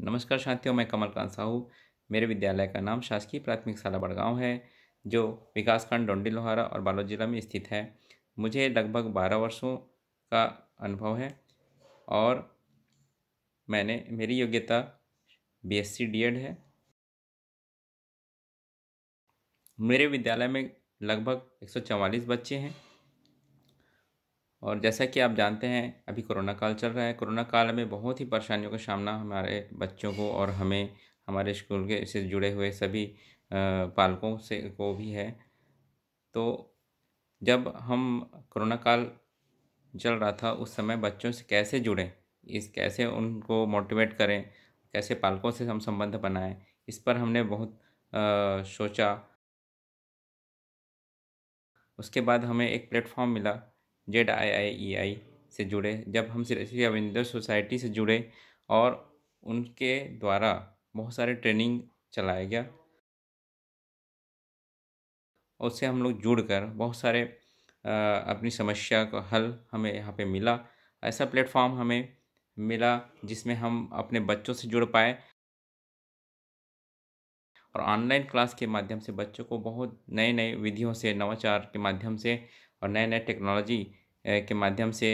नमस्कार साथियों मैं कमल कांत साहू मेरे विद्यालय का नाम शासकीय प्राथमिक शाला बड़गांव है जो विकासखंड डोंडी लोहारा और बालोद जिला में स्थित है मुझे लगभग बारह वर्षों का अनुभव है और मैंने मेरी योग्यता बीएससी डीएड है मेरे विद्यालय में लगभग एक बच्चे हैं और जैसा कि आप जानते हैं अभी कोरोना काल चल रहा है कोरोना काल में बहुत ही परेशानियों का सामना हमारे बच्चों को और हमें हमारे स्कूल के से जुड़े हुए सभी पालकों से को भी है तो जब हम कोरोना काल चल रहा था उस समय बच्चों से कैसे जुड़ें इस कैसे उनको मोटिवेट करें कैसे पालकों से हम संबंध बनाएं इस पर हमने बहुत आ, सोचा उसके बाद हमें एक प्लेटफॉर्म मिला जेड आई आई ई आई से जुड़े जब हम श्री अविंदर सोसाइटी से जुड़े और उनके द्वारा बहुत सारे ट्रेनिंग चलाया गया उससे हम लोग जुड़ कर बहुत सारे अपनी समस्या का हल हमें यहाँ पे मिला ऐसा प्लेटफॉर्म हमें मिला जिसमें हम अपने बच्चों से जुड़ पाए और ऑनलाइन क्लास के माध्यम से बच्चों को बहुत नए नए विधियों से नवाचार के माध्यम से और नए नए टेक्नोलॉजी के माध्यम से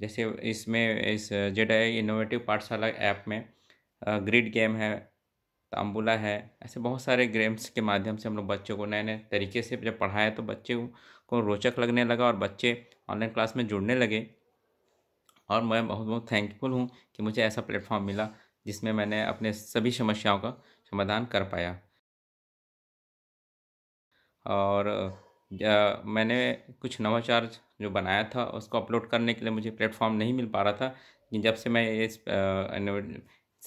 जैसे इसमें इस Z I innovative Pathshala app में ग्रिड गेम है तांबुला है ऐसे बहुत सारे गेम्स के माध्यम से हम लोग बच्चों को नए नए तरीके से जब पढ़ाया तो बच्चे को रोचक लगने लगा और बच्चे ऑनलाइन क्लास में जुड़ने लगे और मैं बहुत बहुत थैंकफुल हूँ कि मुझे ऐसा प्लेटफॉर्म मिला जिसमें मैंने अपने सभी समस्याओं का समाधान कर पाया और मैंने कुछ नवाचार जो बनाया था उसको अपलोड करने के लिए मुझे प्लेटफॉर्म नहीं मिल पा रहा था लेकिन जब से मैं इस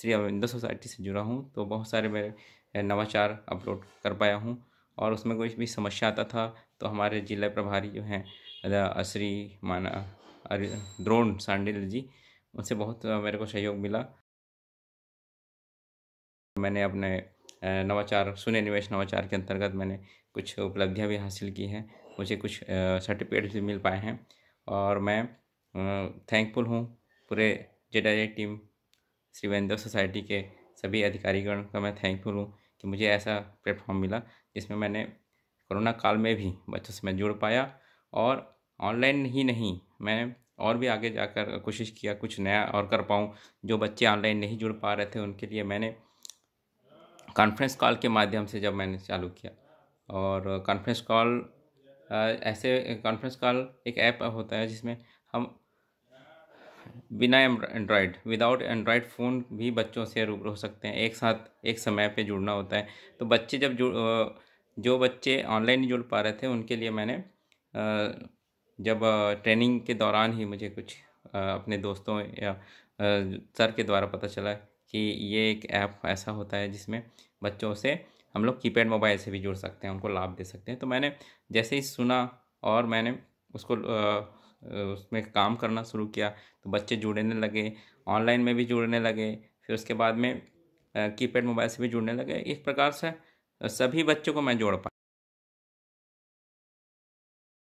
श्री अरविंद सोसाइटी से जुड़ा हूँ तो बहुत सारे मेरे नवाचार अपलोड कर पाया हूँ और उसमें कोई भी समस्या आता था तो हमारे जिला प्रभारी जो हैं श्री माना द्रोण सांडिल जी उनसे बहुत मेरे को सहयोग मिला मैंने अपने नवाचार सुने निवेश नवाचार के अंतर्गत मैंने कुछ उपलब्धियाँ भी हासिल की हैं मुझे कुछ सर्टिफिकेट भी मिल पाए हैं और मैं थैंकफुल हूँ पूरे जे टीम श्रीवेंद्र सोसाइटी के सभी अधिकारीगण का मैं थैंकफुल हूँ कि मुझे ऐसा प्लेटफॉर्म मिला जिसमें मैंने कोरोना काल में भी बच्चों से मैं जुड़ पाया और ऑनलाइन ही नहीं मैं और भी आगे जाकर कोशिश किया कुछ नया और कर पाऊँ जो बच्चे ऑनलाइन नहीं जुड़ पा रहे थे उनके लिए मैंने कॉन्फ्रेंस कॉल के माध्यम से जब मैंने चालू किया और कॉन्फ्रेंस कॉल ऐसे कॉन्फ्रेंस कॉल एक ऐप होता है जिसमें हम बिना एंड्रॉयड विदाउट एंड्रॉयड फ़ोन भी बच्चों से रूब हो सकते हैं एक साथ एक समय पे जुड़ना होता है तो बच्चे जब जुड़ जो बच्चे ऑनलाइन नहीं जुड़ पा रहे थे उनके लिए मैंने जब ट्रेनिंग के दौरान ही मुझे कुछ अपने दोस्तों या सर के द्वारा पता चला कि ये एक ऐप ऐसा होता है जिसमें बच्चों से हम लोग की मोबाइल से भी जुड़ सकते हैं उनको लाभ दे सकते हैं तो मैंने जैसे ही सुना और मैंने उसको उसमें काम करना शुरू किया तो बच्चे जुड़ने लगे ऑनलाइन में भी जुड़ने लगे फिर उसके बाद में कीपैड मोबाइल से भी जुड़ने लगे एक प्रकार से सभी बच्चों को मैं जोड़ पाया